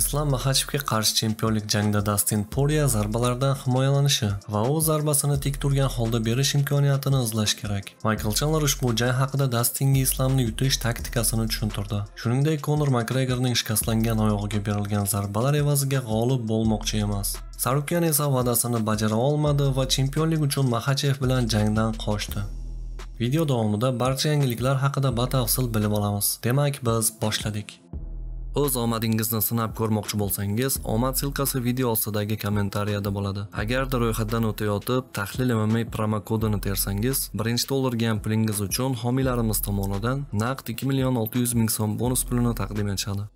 islom maxachevga qarshi chempionlik jangida dastin porya zarbalardan himoyalanishi va o'z zarbasini tik turgan holda berish imkoniyatini izlash kerak maykl chandler ushbu jang haqida dastinga islomni yutish taktikasini tushuntirdi shuningdek konor makgregorning shikastlangan oyog'iga berilgan zarbalar evaziga g'olib bo'lmoqchi emas sarukyan esa va'dasini bajara olmadi va chempionlik uchun maxachev bilan jangdan qochdi video davomida barcha yangiliklar haqida batafsil bilib olamiz demak biz boshladik O'z omadingizni sinab ko'rmoqchi bo'lsangiz, omad silkasi video ostidagi kommentariyada bo'ladi. Agarda ro'yxatdan o'tayotib, tahlil MMA promo kodini tersangiz, 1 dollar ham pulingiz uchun homiylarimiz tomonidan naqd 2 million 600 ming so'm bonus pulini taqdim etishadi.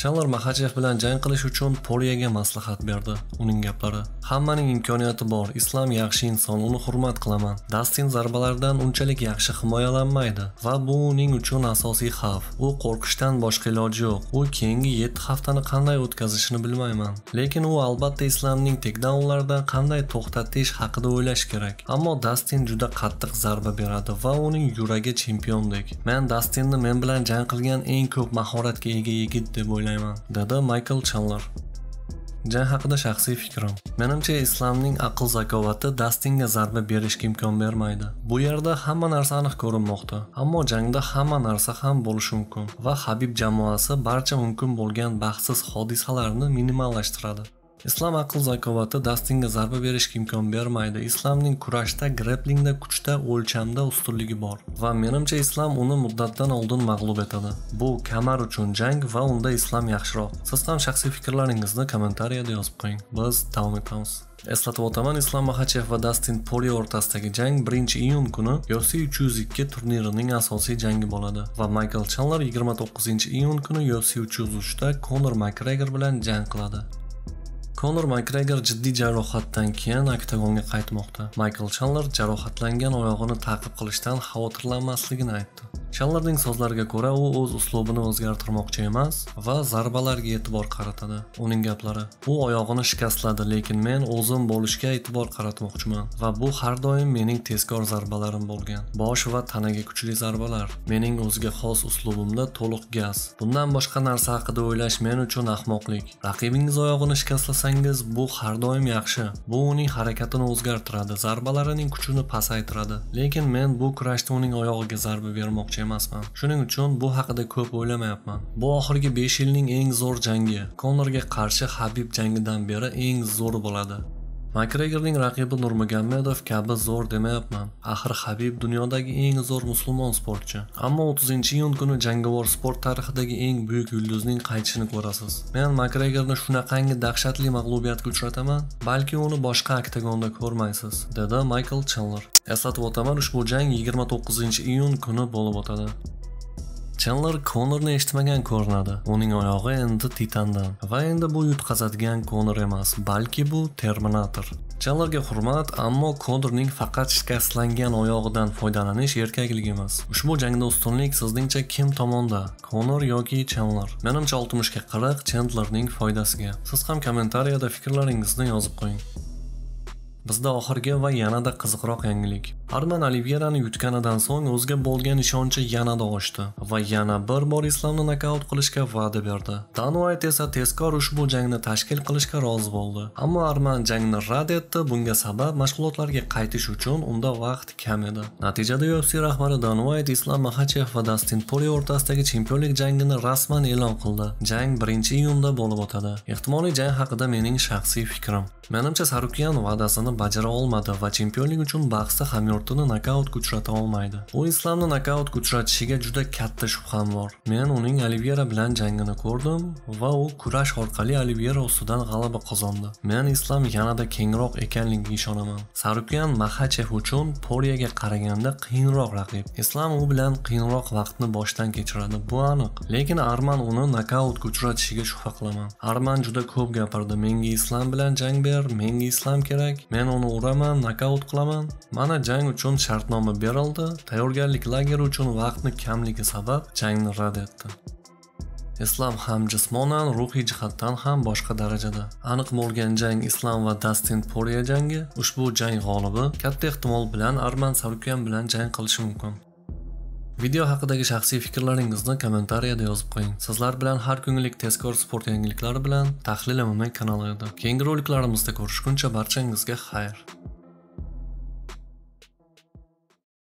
Chandler Maxachev bilan jang qilish uchun poliyaga maslahat berdi. Uning gaplari: "Hammaning imkoniyati bor. Islom yaxshi inson, uni hurmat qilaman. Dastin zarbalardan unchalik yaxshi himoyalanmaydi va bu uning uchun asosiy xavf. U qo'rqishdan boshqa iloji yo'q. U keyingi 7 haftani qanday o'tkazishini bilmayman. Lekin u albatta islamning takedownlaridan qanday to'xtatish haqida o'ylash kerak. Ammo Dastin juda qattiq zarba beradi va uning yuragi chempiondek. Men Dastinni men bilan jang qilgan eng ko'p mahoratga ega yigit deb o'ylayman. o'ylayman dedi maykl chandler jang haqida shaxsiy fikrim menimcha islomning aql zakovati dastinga zarba berishga imkon bermaydi bu yerda hamma narsa aniq ko'rinmoqda ammo jangda hamma narsa ham bo'lishi mumkin va habib jamoasi barcha mumkin bo'lgan baxtsiz hodisalarni minimallashtiradi islom aql zakovati Dastinga zarba berishga imkon bermaydi islomning kurashda grapplingda kuchda o'lchamda ustunligi bor va menimcha islom uni muddatdan oldin mag'lub etadi bu kamar uchun jang va unda islom yaxshiroq siz ham shaxsiy fikrlaringizni kommentariyada yozib qo'ying biz davom etamiz Eslatib o'taman, Islom Maxachev va Dustin Poirier o'rtasidagi jang 1-iyun kuni UFC 302 turnirining asosiy jangi bo'ladi va Michael Chandler 29-iyun kuni UFC 303 da Conor McGregor bilan jang qiladi. Konor Makgregor jiddiy jarohatdan keyin oktagonga qaytmoqda. Michael Chandler jarohatlangan oyog'ini ta'qib qilishdan xavotirlanmasligini aytdi. Chandlerning so'zlariga ko'ra, u o'z uslubini o'zgartirmoqchi emas va zarbalarga e'tibor qaratadi. Uning gaplari: "U oyog'ini shikastladi, lekin men o'zim bo'lishga e'tibor qaratmoqchiman va bu har doim mening tezkor zarbalarim bo'lgan. Bosh va tanaga kuchli zarbalar, mening o'ziga xos uslubimda to'liq gaz. Bundan boshqa narsa haqida o'ylash men uchun ahmoqlik. Raqibingiz oyog'ini shikastlasangiz, bu har doim yaxshi. Bu uning harakatini o'zgartiradi, zarbalarining kuchini pasaytiradi. Lekin men bu kurashda uning oyog'iga zarba bermoqchi emasman shuning uchun bu haqida ko'p o'ylamayapman bu oxirgi 5 yilning eng zo'r jangi konorga qarshi habib jangidan beri eng zo'ri bo'ladi makregerning raqibi nurmagomedov kabi zo'r demayapman axir habib dunyodagi eng zo'r musulmon sportchi ammo 30 iyun kuni jangovar sport tarixidagi eng buyuk yulduzning qaytishini ko'rasiz men makregerni shunaqangi dahshatli mag'lubiyatga uchrataman balki uni boshqa oktagonda ko'rmaysiz dedi maykl chandler eslatib o'taman ushbu jang 29 iyun kuni bo'lib o'tadi chandler konorni eshitmagan ko'rinadi uning oyog'i endi titandan va endi bu yutqazadigan konor emas balki bu terminator Chandlerga hurmat, ammo Konorning faqat shikastlangan oyog'idan foydalanish erkaklik emas. Ushbu jangda ustunlik sizningcha kim tomonda? Konor yoki Chandler? Menimcha 60 ga 40 Chandlerning foydasiga. Siz ham kommentariyada fikrlaringizni yozib qo'ying. Bizda oxirgi va yanada qiziqroq yangilik. Arman Oliverani yutganidan so'ng o'ziga bo'lgan ishonchi yanada oshdi va yana bir bor Islomni nokaut qilishga va'da berdi. Dan White esa tezkor ushbu jangni tashkil qilishga rozi bo'ldi. Ammo Arman jangni rad etdi, bunga sabab mashg'ulotlarga qaytish uchun unda vaqt kam edi. Natijada UFC rahbari Dan White Islom Maxachev va Dustin Poirier o'rtasidagi chempionlik jangini rasman e'lon qildi. Jang 1-iyunda bo'lib o'tadi. Ehtimoliy jang haqida mening shaxsiy fikrim. Menimcha Sarukyan va'dasini maqsadini bajara olmadi va chempionlik uchun bahsda hamyurtini nokautga uchrata olmaydi u islomni nokautga uchratishiga juda katta shubham bor men uning olivera bilan jangini ko'rdim va u kurash orqali olivera ustidan g'alaba qozondi men islom yanada kengroq ekanligiga ishonaman sarukyan mahachev uchun poryaga qaraganda qiyinroq raqib islom u bilan qiyinroq vaqtni boshdan kechiradi bu aniq lekin arman uni nokautga uchratishiga shubha qilaman arman juda ko'p gapirdi menga islom bilan jang ber menga islom kerak men men uni uraman nokaut qilaman mana jang uchun shartnoma berildi tayyorgarlik lageri uchun vaqtni kamligi sabab jangni rad etdi islom ham jismonan ruhiy jihatdan ham boshqa darajada aniq bo'lgan jang islom va dastin Poirier jangi ushbu jang g'olibi katta ehtimol bilan arman sarukyan bilan jang qilishi mumkin video haqidagi shaxsiy fikrlaringizni kommentariyada yozib qo'ying sizlar bilan har kungilik tezkor sport yangiliklari bilan tahlil mma kanalida keyingi roliklarimizda ko'rishguncha barchangizga xayr